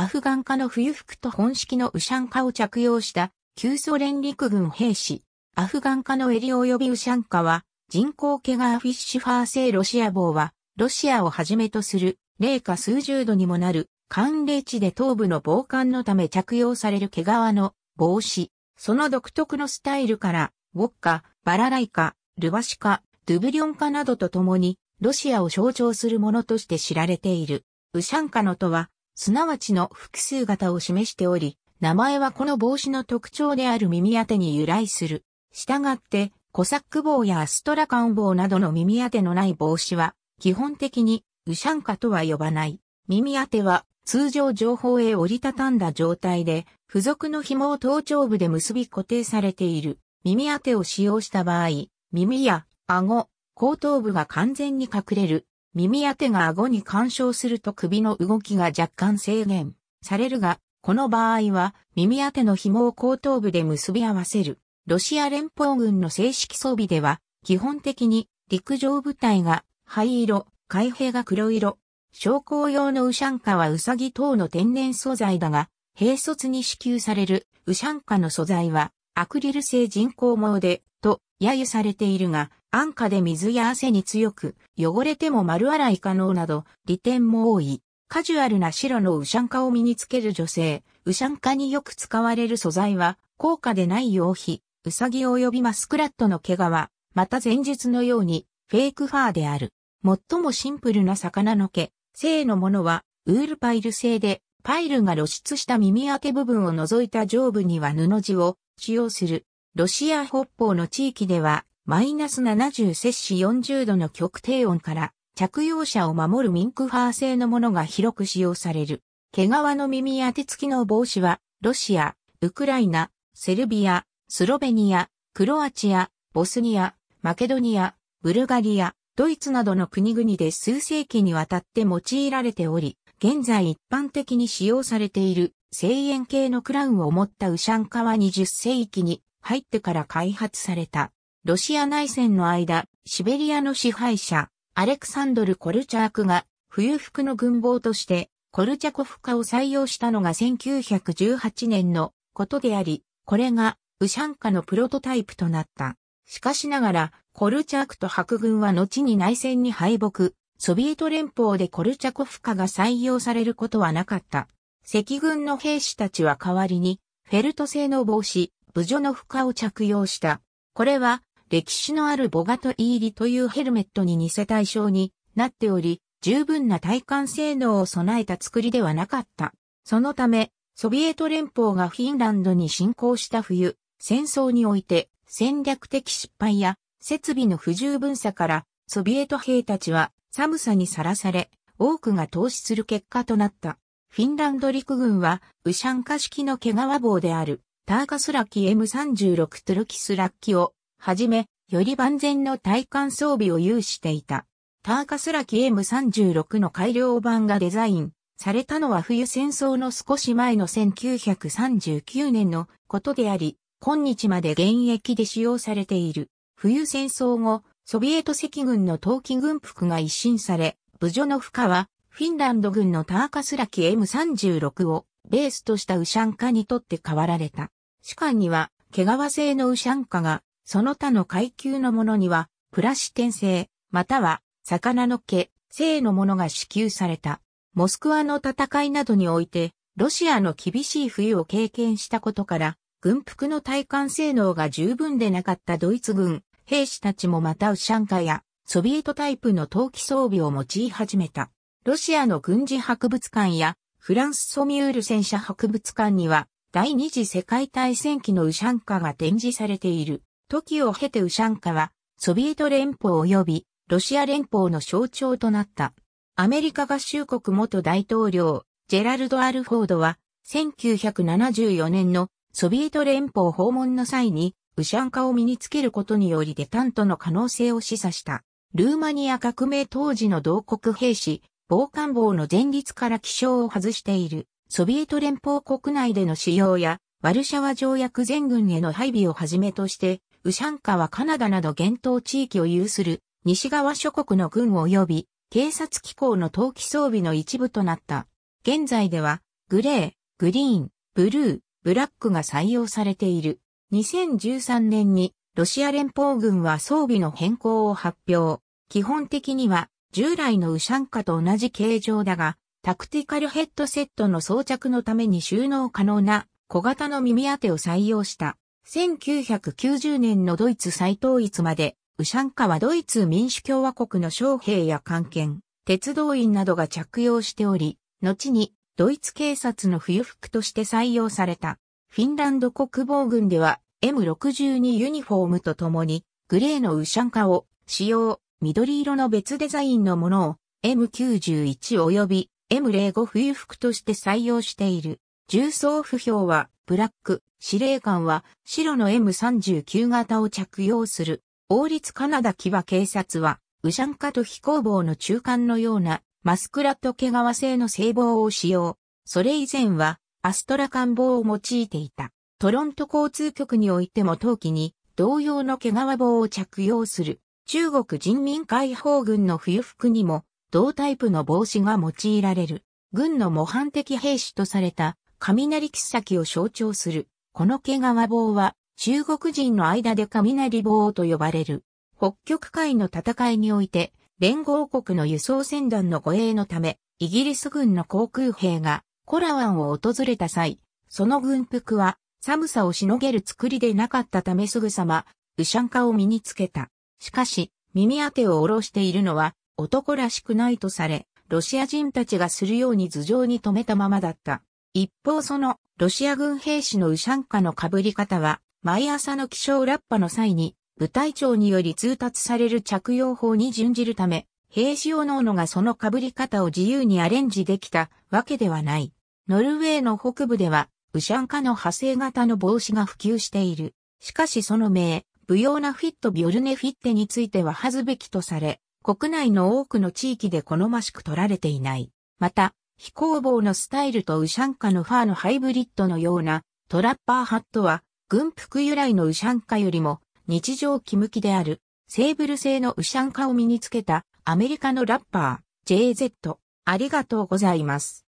アフガン化の冬服と本式のウシャンカを着用した旧ソ連陸軍兵士。アフガン化の襟及びウシャンカは人工毛がフィッシュファー製ロシア棒はロシアをはじめとする零下数十度にもなる寒冷地で東部の防寒のため着用される毛皮の帽子。その独特のスタイルから、ウォッカ、バラライカ、ルバシカ、ドゥブリョンカなどと共に、ロシアを象徴するものとして知られている。ウシャンカのとは、すなわちの複数型を示しており、名前はこの帽子の特徴である耳当てに由来する。したがって、コサック帽やアストラカン帽などの耳当てのない帽子は、基本的に、ウシャンカとは呼ばない。耳当ては、通常情報へ折りたたんだ状態で、付属の紐を頭頂部で結び固定されている。耳当てを使用した場合、耳や顎、後頭部が完全に隠れる耳当てが顎に干渉すると首の動きが若干制限されるが、この場合は耳当ての紐を後頭部で結び合わせる。ロシア連邦軍の正式装備では、基本的に陸上部隊が灰色、海兵が黒色、将校用のウシャンカはウサギ等の天然素材だが、兵卒に支給されるウシャンカの素材はアクリル製人工毛で、と揶揄されているが、安価で水や汗に強く、汚れても丸洗い可能など、利点も多い。カジュアルな白のウシャンカを身につける女性、ウシャンカによく使われる素材は、高価でない用皮、ウサギ及びマスクラットの毛皮、また前述のように、フェイクファーである。最もシンプルな魚の毛、性のものは、ウールパイル製で、パイルが露出した耳当て部分を除いた上部には布地を使用する。ロシア北方の地域では、マイナス70摂氏40度の極低温から着用者を守るミンクファー製のものが広く使用される。毛皮の耳当て付きの帽子は、ロシア、ウクライナ、セルビア、スロベニア、クロアチア、ボスニア、マケドニア、ブルガリア、ドイツなどの国々で数世紀にわたって用いられており、現在一般的に使用されている声援系のクラウンを持ったウシャンカは20世紀に入ってから開発された。ロシア内戦の間、シベリアの支配者、アレクサンドル・コルチャークが、冬服の軍帽として、コルチャコフ化を採用したのが1918年のことであり、これが、ウシャンカのプロトタイプとなった。しかしながら、コルチャークと白軍は後に内戦に敗北、ソビエト連邦でコルチャコフ化が採用されることはなかった。赤軍の兵士たちは代わりに、フェルト製の帽子、部女の負荷を着用した。これは、歴史のあるボガトイーリというヘルメットに似せ対象になっており、十分な体感性能を備えた作りではなかった。そのため、ソビエト連邦がフィンランドに侵攻した冬、戦争において戦略的失敗や設備の不十分さから、ソビエト兵たちは寒さにさらされ、多くが投資する結果となった。フィンランド陸軍は、ウシャンカ式の毛皮棒である、ターカスラキ M36 トゥルキスラッキをはじめ、より万全の体幹装備を有していた。ターカスラキ M36 の改良版がデザインされたのは冬戦争の少し前の1939年のことであり、今日まで現役で使用されている。冬戦争後、ソビエト赤軍の冬季軍服が一新され、部女の負荷は、フィンランド軍のターカスラキ M36 をベースとしたウシャンカにとって変わられた。士官には、毛皮製のウシャンカがその他の階級のものには、プラシテン製、または、魚の毛、性のものが支給された。モスクワの戦いなどにおいて、ロシアの厳しい冬を経験したことから、軍服の体感性能が十分でなかったドイツ軍、兵士たちもまたウシャンカや、ソビエトタイプの陶器装備を用い始めた。ロシアの軍事博物館や、フランスソミュール戦車博物館には、第二次世界大戦期のウシャンカが展示されている。時を経てウシャンカは、ソビエト連邦及びロシア連邦の象徴となった。アメリカ合衆国元大統領、ジェラルド・アルフォードは、1974年のソビエト連邦訪問の際に、ウシャンカを身につけることによりデタントの可能性を示唆した。ルーマニア革命当時の同国兵士、防寒棒の前立から気象を外している、ソビエト連邦国内での使用や、ワルシャワ条約全軍への配備をはじめとして、ウシャンカはカナダなど厳冬地域を有する西側諸国の軍及び警察機構の投機装備の一部となった。現在ではグレー、グリーン、ブルー、ブラックが採用されている。2013年にロシア連邦軍は装備の変更を発表。基本的には従来のウシャンカと同じ形状だが、タクティカルヘッドセットの装着のために収納可能な小型の耳当てを採用した。1990年のドイツ再統一まで、ウシャンカはドイツ民主共和国の将兵や官憲、鉄道員などが着用しており、後にドイツ警察の冬服として採用された。フィンランド国防軍では M62 ユニフォームとともにグレーのウシャンカを使用、緑色の別デザインのものを M91 及び M05 冬服として採用している。重装不評は、ブラック、司令官は、白の M39 型を着用する。王立カナダ騎馬警察は、ウシャンカと飛行棒の中間のような、マスクラット毛皮製の製棒を使用。それ以前は、アストラカン棒を用いていた。トロント交通局においても陶器に、同様の毛皮棒を着用する。中国人民解放軍の冬服にも、同タイプの帽子が用いられる。軍の模範的兵士とされた雷切先を象徴する。この毛皮棒は、中国人の間で雷棒と呼ばれる。北極海の戦いにおいて、連合国の輸送船団の護衛のため、イギリス軍の航空兵がコラワンを訪れた際、その軍服は寒さをしのげる作りでなかったためすぐさま、ウシャンカを身につけた。しかし、耳当てを下ろしているのは男らしくないとされ、ロシア人たちがするように頭上に止めたままだった。一方そのロシア軍兵士のウシャンカの被り方は、毎朝の気象ラッパの際に、部隊長により通達される着用法に準じるため、兵士おののがその被り方を自由にアレンジできたわけではない。ノルウェーの北部では、ウシャンカの派生型の帽子が普及している。しかしその名、不要なフィットビョルネフィッテについては恥ずべきとされ、国内の多くの地域で好ましく取られていない。また、非行防のスタイルとウシャンカのファーのハイブリッドのようなトラッパーハットは軍服由来のウシャンカよりも日常気向きであるセーブル製のウシャンカを身につけたアメリカのラッパー JZ ありがとうございます。